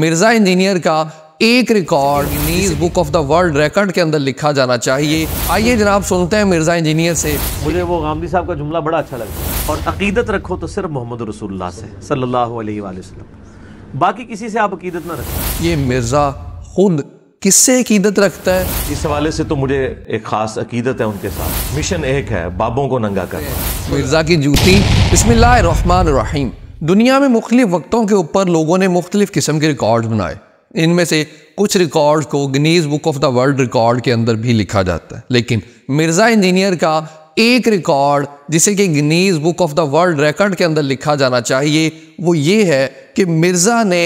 Mirza engineer का एक record Guinness book of the world record के अंदर लिखा जाना चाहिए आइए जनाब सुनते हैं मिर्जा इंजीनियर से मुझे वो गांधी साहब का जुमला बड़ा अच्छा लगा और अकीदत रखो तो सिर्फ मोहम्मद रसूलुल्लाह से सल्लल्लाहु अलैहि वसल्लम बाकी किसी से आप अकीदत ना रखें ये मिर्जा खुद किससे अकीदत रखता है इस हवाले से तो मुझे एक खास अकीदत है उनके साथ मिशन एक है बाबों को नंगा कर मिर्जा की जूती बिस्मिल्लाह रहमान रहीम दुनिया में मुख्तलिफ वक्तों के ऊपर लोगों ने मुख्तलिफ किस्म के रिकॉर्ड बनाए इनमें से कुछ रिकॉर्ड को Guinness book of the world record के अंदर भी लिखा जाता है लेकिन मिर्ज़ा इंजीनियर का एक रिकॉर्ड जिसे कि Guinness book of the world record के अंदर लिखा जाना चाहिए वो ये है कि मिर्ज़ा ने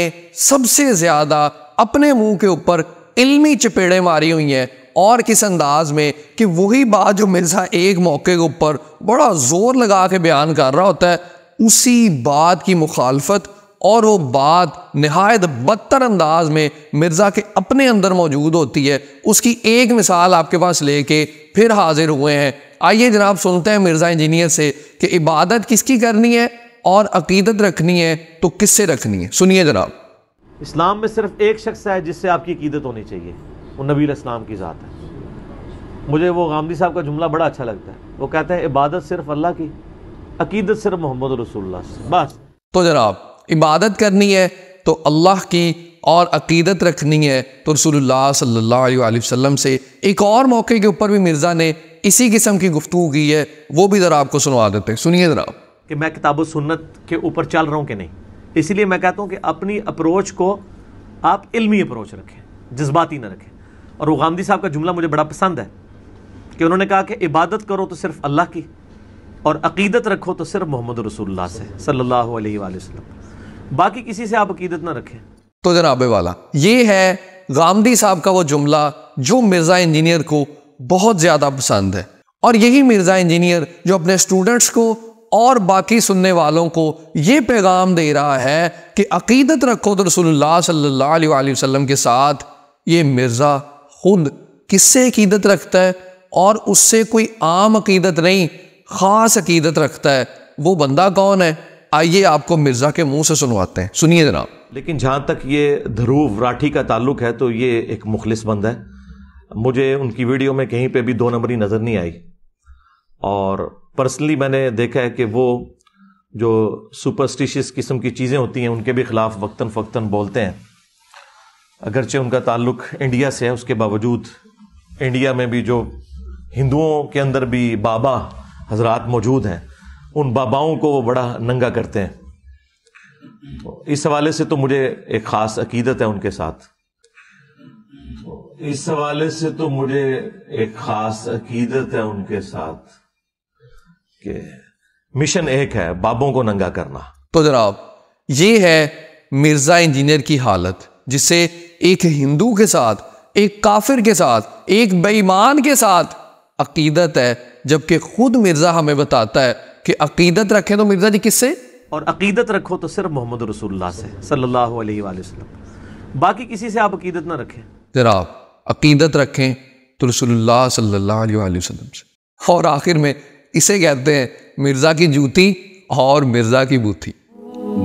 सबसे ज़्यादा अपने मुंह के ऊपर इल्मी चपेड़े मारी हुई हैं और किस अंदाज में कि वही बात जो मिर्ज़ा एक मौके के ऊपर बड़ा ज़ोर लगा के बयान कर रहा होता है उसी बात की मुखालफत और वो बात नहायत बदतर अंदाज में मिर्ज़ा के अपने अंदर मौजूद होती है उसकी एक मिसाल आपके पास लेके फिर हाजिर हुए हैं आइए जनाब सुनते हैं मिर्ज़ा इंजीनियर से कि इबादत किसकी करनी है और अकीदत रखनी है तो किससे रखनी है सुनिए जनाब इस्लाम में सिर्फ एक शख्स है जिससे आपकी अकीदत होनी चाहिए वो नबी इस्लाम की ज़ात है मुझे वो गांधी साहब का जुमला बड़ा अच्छा लगता है वो कहते हैं इबादत सिर्फ अल्लाह की अकीदत सिर्फ मोहम्मद रसूल बस तो जनाब इबादत करनी है तो अल्लाह की और अकीदत रखनी है तो रसोल्ला सल्लाम से एक और मौके के ऊपर भी मिर्ज़ा ने इसी किस्म की गुफ्तु की है वो भी ज़रा आपको सुनवा देते हैं सुनिए ज़रा कि मैं किताब सुन्नत के ऊपर चल रहा हूँ कि नहीं इसीलिए मैं कहता हूँ कि अपनी अप्रोच को आप इल्मी अप्रोच रखें जज्बाती ना रखें और वो गांधी साहब का जुमला मुझे बड़ा पसंद है कि उन्होंने कहा कि इबादत करो तो सिर्फ अल्लाह की और अकीदत रखो तो सिर्फ मोहम्मद रसूलुल्लाह से सल्लल्लाहु अलैहि वसल्लम बाकी किसी से आप अकीदत ना रखें तो जनाबे वाला ये है गांधी साहब का वो जुमला जो मिर्ज़ा इंजीनियर को बहुत ज़्यादा पसंद है और यही मिर्ज़ा इंजीनियर जो अपने स्टूडेंट्स को और बाकी सुनने वालों को ये पैगाम दे रहा है कि अकीदत रखो तो रसोल्ला सल्ला वसलम के साथ ये मिर्ज़ा खुद किससे अकीदत रखता है और उससे कोई आम अकीदत नहीं ख़ास अकीदत रखता है वो बंदा कौन है आइए आपको मिर्ज़ा के मुंह से सुनवाते हैं सुनिए जनाब लेकिन जहाँ तक ये ध्रुव राठी का ताल्लुक है तो ये एक मुखलिस बंदा है मुझे उनकी वीडियो में कहीं पे भी दो नंबरी नज़र नहीं आई और पर्सनली मैंने देखा है कि वो जो सुपरस्टिशियस किस्म की चीज़ें होती हैं उनके भी खिलाफ वक्ता फ़क्ता बोलते हैं अगरचे उनका ताल्लुक इंडिया से है उसके बावजूद इंडिया में भी जो हिंदुओं के अंदर भी बाबा हजरात मौजूद हैं उन बाबाओं को वो बड़ा नंगा करते हैं तो इस हवाले से तो मुझे एक ख़ास अकीदत है उनके साथ इस हवाले से तो मुझे एक ख़ास अकीदत है उनके साथ कि मिशन एक है बाबों को नंगा करना तो जरा ये है मिर्ज़ा इंजीनियर की हालत जिससे एक हिंदू के साथ एक काफिर के साथ एक बेईमान के साथ अकीदत है जबकि खुद मिर्ज़ा हमें बताता है कि अकीदत रखें तो मिर्ज़ा जी किससे और अकीदत रखो तो सिर्फ मोहम्मद रसुल्ला से सल्लल्लाहु अलैहि वसल्लम बाकी किसी से आप अकीदत ना रखें आप अकीदत रखें तो रसुल्ला सल्ला वसलम से और आखिर में इसे कहते हैं मिर्ज़ा की जूती और मिर्ज़ा की बूथी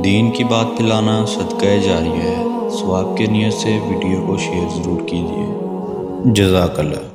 दीन की बात पिलाना सदका जारी है स्वाब के नियत से वीडियो को शेयर ज़रूर कीजिए जजाकल्ला